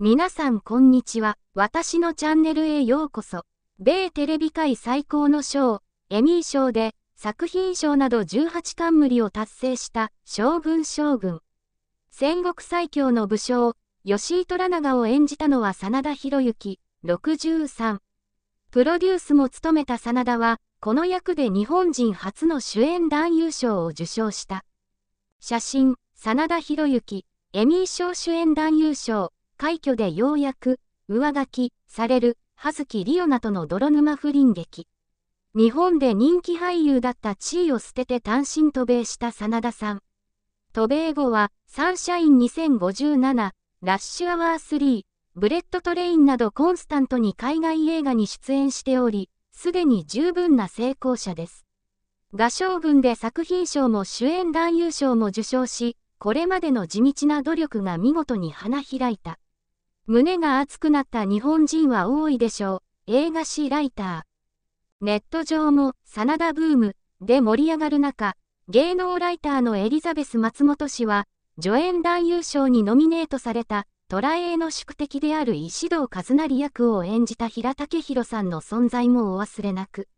皆さんこんにちは。私のチャンネルへようこそ。米テレビ界最高の賞、エミー賞で作品賞など18冠を達成した将軍将軍。戦国最強の武将、吉井虎長を演じたのは真田広之、63。プロデュースも務めた真田は、この役で日本人初の主演男優賞を受賞した。写真、真田広之、エミー賞主演男優賞。快挙でようやく、上書き、される、葉月リオナとの泥沼不倫劇。日本で人気俳優だった地位を捨てて単身渡米した真田さん。渡米後は、サンシャイン2057、ラッシュアワー3、ブレッドトレインなどコンスタントに海外映画に出演しており、すでに十分な成功者です。合唱群で作品賞も主演男優賞も受賞し、これまでの地道な努力が見事に花開いた。胸が熱くなった日本人は多いでしょう。映画誌ライター。ネット上も、真田ブームで盛り上がる中、芸能ライターのエリザベス松本氏は、助演男優賞にノミネートされた、トラエの宿敵である石堂和成役を演じた平竹宏さんの存在もお忘れなく。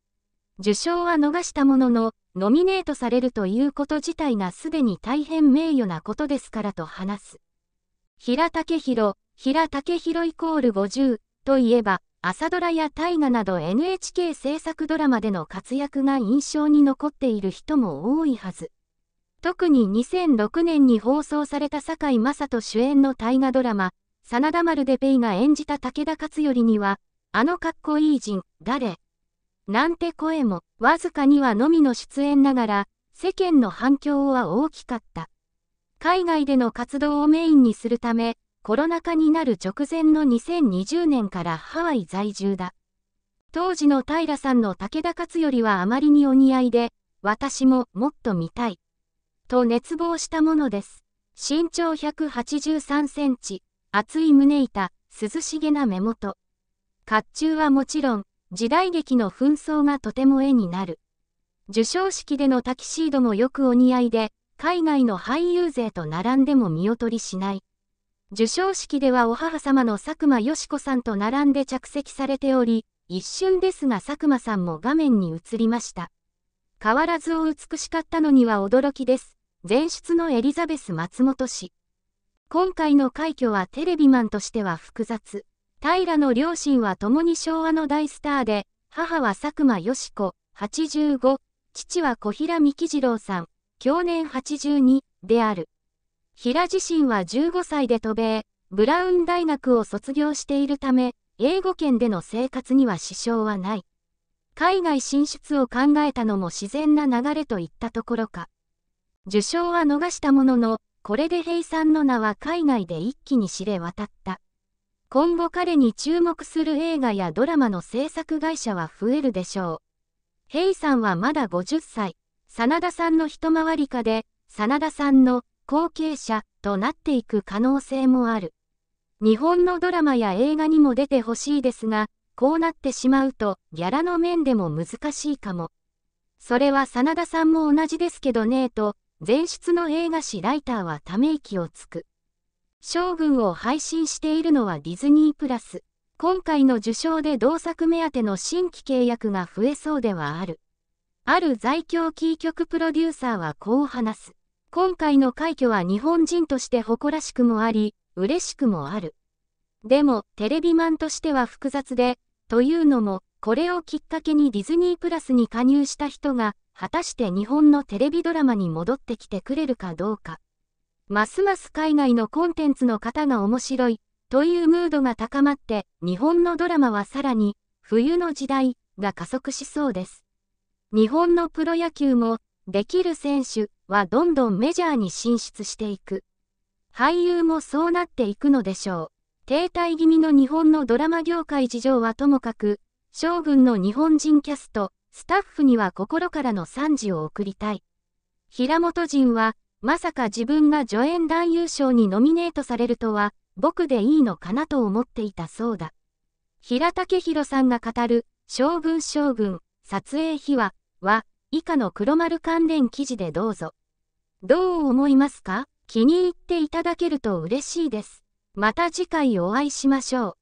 受賞は逃したものの、ノミネートされるということ自体がすでに大変名誉なことですからと話す。平竹宏、平武宏イコール50といえば、朝ドラや大河など NHK 制作ドラマでの活躍が印象に残っている人も多いはず。特に2006年に放送された堺雅人主演の大河ドラマ、真田丸でペイが演じた武田勝頼には、あのかっこいい人、誰なんて声も、わずかにはのみの出演ながら、世間の反響は大きかった。海外での活動をメインにするため、コロナ禍になる直前の2020年からハワイ在住だ。当時の平さんの武田勝頼はあまりにお似合いで、私ももっと見たい。と熱望したものです。身長183センチ、厚い胸板、涼しげな目元。甲冑はもちろん、時代劇の紛争がとても絵になる。授賞式でのタキシードもよくお似合いで、海外の俳優勢と並んでも見劣りしない。授賞式ではお母様の佐久間よし子さんと並んで着席されており、一瞬ですが佐久間さんも画面に映りました。変わらずお美しかったのには驚きです。前出のエリザベス松本氏。今回の快挙はテレビマンとしては複雑。平の両親は共に昭和の大スターで、母は佐久間よし子、85、父は小平幹二郎さん、享年82、である。平自身は15歳で渡米、ブラウン大学を卒業しているため、英語圏での生活には支障はない。海外進出を考えたのも自然な流れといったところか。受賞は逃したものの、これで平さんの名は海外で一気に知れ渡った。今後彼に注目する映画やドラマの制作会社は増えるでしょう。平さんはまだ50歳、真田さんの一回り下で、真田さんの後継者となっていく可能性もある。日本のドラマや映画にも出てほしいですが、こうなってしまうとギャラの面でも難しいかも。それは真田さんも同じですけどねと、前出の映画史ライターはため息をつく。将軍を配信しているのはディズニープラス。今回の受賞で同作目当ての新規契約が増えそうではある。ある在京キー局プロデューサーはこう話す。今回の快挙は日本人として誇らしくもあり、嬉しくもある。でも、テレビマンとしては複雑で、というのも、これをきっかけにディズニープラスに加入した人が、果たして日本のテレビドラマに戻ってきてくれるかどうか。ますます海外のコンテンツの方が面白い、というムードが高まって、日本のドラマはさらに、冬の時代が加速しそうです。日本のプロ野球も、できる選手はどんどんメジャーに進出していく。俳優もそうなっていくのでしょう。停滞気味の日本のドラマ業界事情はともかく、将軍の日本人キャスト、スタッフには心からの賛辞を送りたい。平本陣は、まさか自分が助演男優賞にノミネートされるとは、僕でいいのかなと思っていたそうだ。平武宏さんが語る、将軍将軍、撮影秘話は、以下の黒丸関連記事でどうぞ。どう思いますか気に入っていただけると嬉しいです。また次回お会いしましょう。